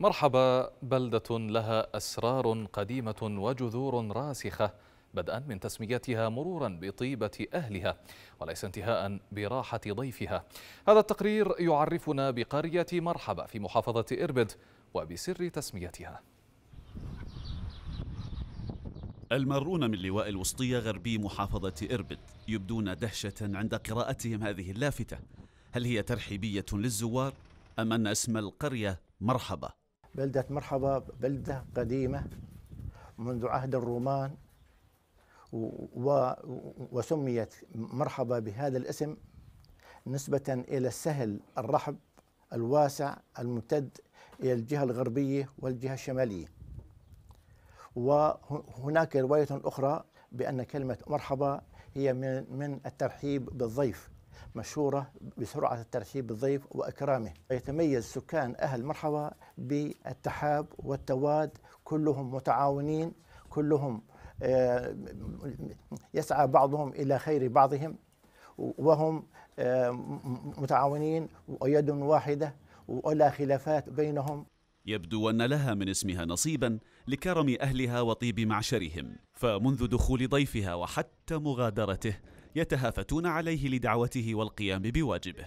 مرحبا بلدة لها أسرار قديمة وجذور راسخة بدءا من تسميتها مرورا بطيبة أهلها وليس انتهاء براحة ضيفها هذا التقرير يعرفنا بقرية مرحبا في محافظة إربد وبسر تسميتها المارون من لواء الوسطية غربي محافظة إربد يبدون دهشة عند قراءتهم هذه اللافتة هل هي ترحيبية للزوار أم أن اسم القرية مرحبا بلدة مرحبا بلدة قديمة منذ عهد الرومان و وسميت مرحبا بهذا الاسم نسبة إلى السهل الرحب الواسع الممتد إلى الجهة الغربية والجهة الشمالية وهناك رواية أخرى بأن كلمة مرحبا هي من الترحيب بالضيف مشهورة بسرعة الترحيب بالضيف وإكرامه يتميز سكان أهل مرحبا بالتحاب والتواد كلهم متعاونين كلهم آه، يسعى بعضهم إلى خير بعضهم وهم آه، متعاونين ويد واحدة ولا خلافات بينهم يبدو أن لها من اسمها نصيبا لكرم أهلها وطيب معشرهم فمنذ دخول ضيفها وحتى مغادرته يتهافتون عليه لدعوته والقيام بواجبه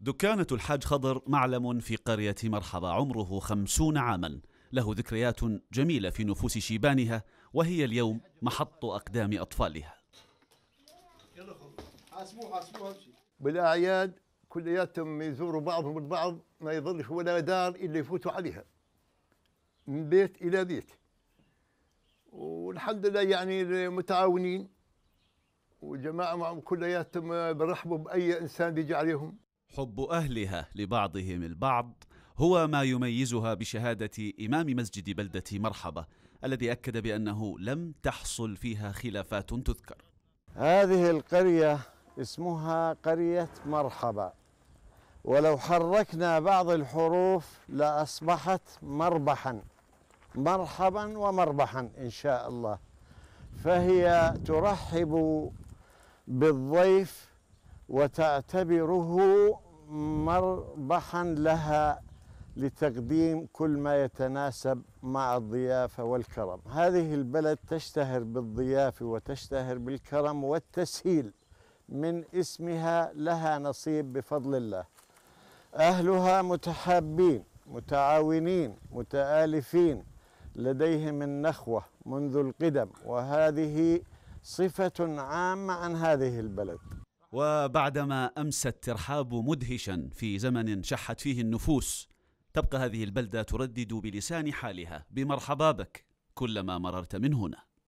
دكانة الحاج خضر معلم في قرية مرحبا عمره خمسون عاما له ذكريات جميلة في نفوس شيبانها وهي اليوم محط أقدام أطفالها بالأعياد كلياتهم يزوروا بعضهم البعض ما يظلش ولا دار إلا يفوتوا عليها من بيت إلى بيت والحمد لله يعني متعاونين وجماعه معهم كلياتهم برحبوا بأي إنسان بيجي عليهم حب أهلها لبعضهم البعض هو ما يميزها بشهادة إمام مسجد بلدة مرحبة الذي أكد بأنه لم تحصل فيها خلافات تذكر هذه القرية اسمها قرية مرحبة ولو حركنا بعض الحروف لأصبحت مربحا مرحبا ومربحا إن شاء الله فهي ترحب بالضيف وتعتبره مربحا لها لتقديم كل ما يتناسب مع الضيافه والكرم. هذه البلد تشتهر بالضيافه وتشتهر بالكرم والتسهيل من اسمها لها نصيب بفضل الله. اهلها متحابين، متعاونين، متآلفين، لديهم النخوه منذ القدم وهذه صفة عامة عن هذه البلد وبعدما أمسى الترحاب مدهشا في زمن شحت فيه النفوس تبقى هذه البلدة تردد بلسان حالها بمرحبا بك كلما مررت من هنا